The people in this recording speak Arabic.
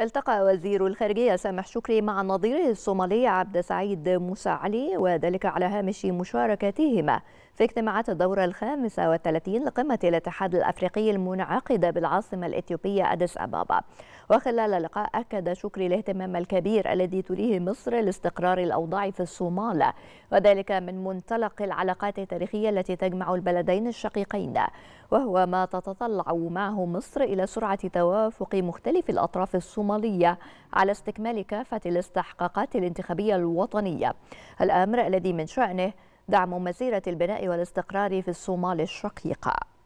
التقى وزير الخارجية سامح شكري مع نظيره الصومالي عبد سعيد موسى علي وذلك على هامش مشاركتهما في اجتماعات الدورة الخامسة والثلاثين لقمة الاتحاد الأفريقي المنعقدة بالعاصمة الإثيوبية أديس أبابا وخلال اللقاء أكد شكري الاهتمام الكبير الذي تريه مصر لاستقرار الأوضاع في الصومال وذلك من منطلق العلاقات التاريخية التي تجمع البلدين الشقيقين وهو ما تتطلع معه مصر إلى سرعة توافق مختلف الأطراف الصومالية الصومالية على استكمال كافة الاستحقاقات الانتخابية الوطنية الأمر الذي من شأنه دعم مسيرة البناء والاستقرار في الصومال الشقيقة